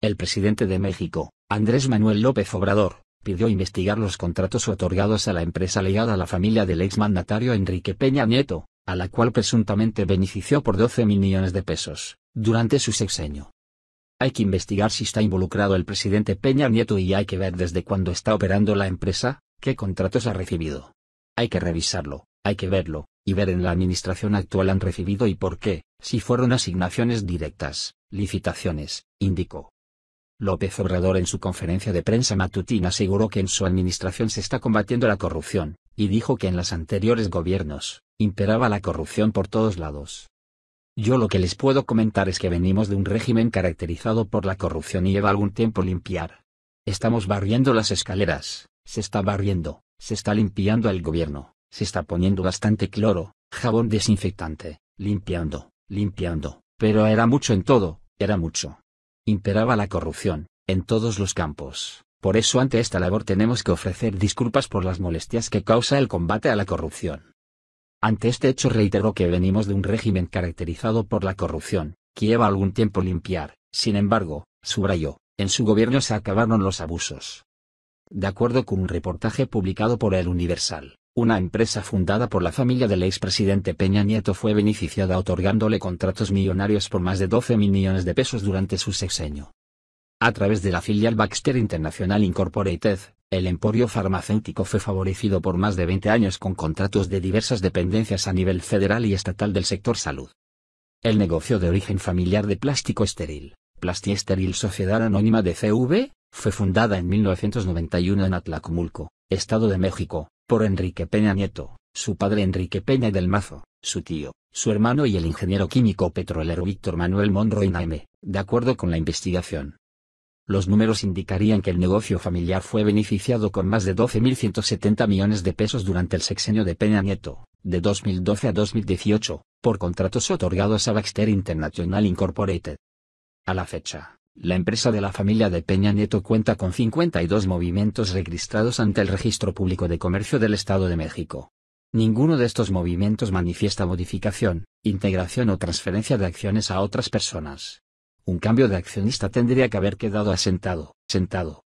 El presidente de México, Andrés Manuel López Obrador, pidió investigar los contratos otorgados a la empresa ligada a la familia del exmandatario Enrique Peña Nieto, a la cual presuntamente benefició por 12 mil millones de pesos, durante su sexenio. Hay que investigar si está involucrado el presidente Peña Nieto y hay que ver desde cuándo está operando la empresa, qué contratos ha recibido. Hay que revisarlo, hay que verlo, y ver en la administración actual han recibido y por qué, si fueron asignaciones directas, licitaciones, indicó. López Obrador en su conferencia de prensa matutina aseguró que en su administración se está combatiendo la corrupción, y dijo que en los anteriores gobiernos, imperaba la corrupción por todos lados. Yo lo que les puedo comentar es que venimos de un régimen caracterizado por la corrupción y lleva algún tiempo limpiar. Estamos barriendo las escaleras, se está barriendo, se está limpiando el gobierno, se está poniendo bastante cloro, jabón desinfectante, limpiando, limpiando, pero era mucho en todo, era mucho. Imperaba la corrupción, en todos los campos. Por eso ante esta labor tenemos que ofrecer disculpas por las molestias que causa el combate a la corrupción. Ante este hecho reitero que venimos de un régimen caracterizado por la corrupción, que lleva algún tiempo limpiar, sin embargo, subrayó, en su gobierno se acabaron los abusos. De acuerdo con un reportaje publicado por El Universal, una empresa fundada por la familia del expresidente Peña Nieto fue beneficiada otorgándole contratos millonarios por más de 12 millones de pesos durante su sexenio. A través de la filial Baxter International Incorporated, el emporio farmacéutico fue favorecido por más de 20 años con contratos de diversas dependencias a nivel federal y estatal del sector salud. El negocio de origen familiar de plástico estéril, Plastiesteril Sociedad Anónima de CV, fue fundada en 1991 en Atlacomulco, Estado de México, por Enrique Peña Nieto, su padre Enrique Peña del Mazo, su tío, su hermano y el ingeniero químico petrolero Víctor Manuel Monroy Naime, de acuerdo con la investigación. Los números indicarían que el negocio familiar fue beneficiado con más de 12.170 millones de pesos durante el sexenio de Peña Nieto, de 2012 a 2018, por contratos otorgados a Baxter International Incorporated. A la fecha, la empresa de la familia de Peña Nieto cuenta con 52 movimientos registrados ante el Registro Público de Comercio del Estado de México. Ninguno de estos movimientos manifiesta modificación, integración o transferencia de acciones a otras personas. Un cambio de accionista tendría que haber quedado asentado, sentado,